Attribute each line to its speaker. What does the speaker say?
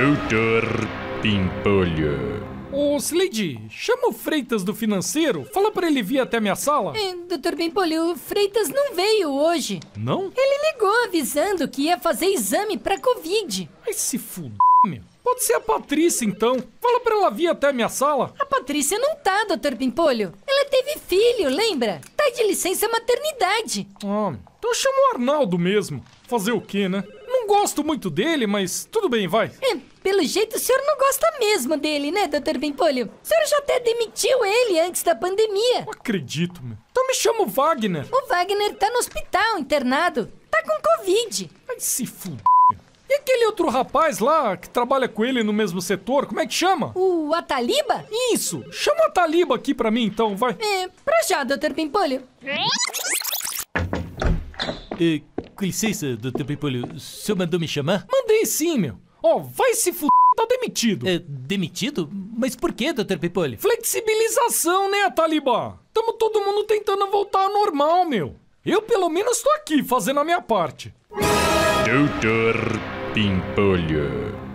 Speaker 1: Doutor Pimpolho. Ô, Slade, chama o Freitas do financeiro. Fala para ele vir até minha sala. É,
Speaker 2: doutor Pimpolho, o Freitas não veio hoje. Não? Ele ligou avisando que ia fazer exame para Covid. Mas se
Speaker 1: fuder, meu. Pode ser a Patrícia, então. Fala para ela vir até minha sala. A
Speaker 2: Patrícia não tá, Doutor Pimpolho. Ela teve filho, lembra? Tá de licença maternidade.
Speaker 1: Ah, então chama o Arnaldo mesmo. Fazer o quê, né? Não gosto muito dele, mas tudo bem, vai. É,
Speaker 2: pelo jeito, o senhor não gosta mesmo dele, né, doutor Pimpolho? O senhor já até demitiu ele antes da pandemia. Não
Speaker 1: acredito, meu. Então me chama o Wagner.
Speaker 2: O Wagner tá no
Speaker 1: hospital, internado. Tá com Covid. Vai se fuder. E aquele outro rapaz lá que trabalha com ele no mesmo setor, como é que chama? O Ataliba? Isso! Chama o Ataliba aqui pra mim então, vai. É, pra já, doutor Pimpolho. É, eh, com licença, doutor Pimpolho, o senhor mandou me chamar? Mandei sim, meu. Oh, vai se fuder, tá demitido. É, demitido? Mas por que, Dr. Pipoli? Flexibilização, né, Talibã? Tamo todo mundo tentando voltar ao normal, meu. Eu, pelo menos, tô aqui fazendo a minha parte. Doutor Pimpolho.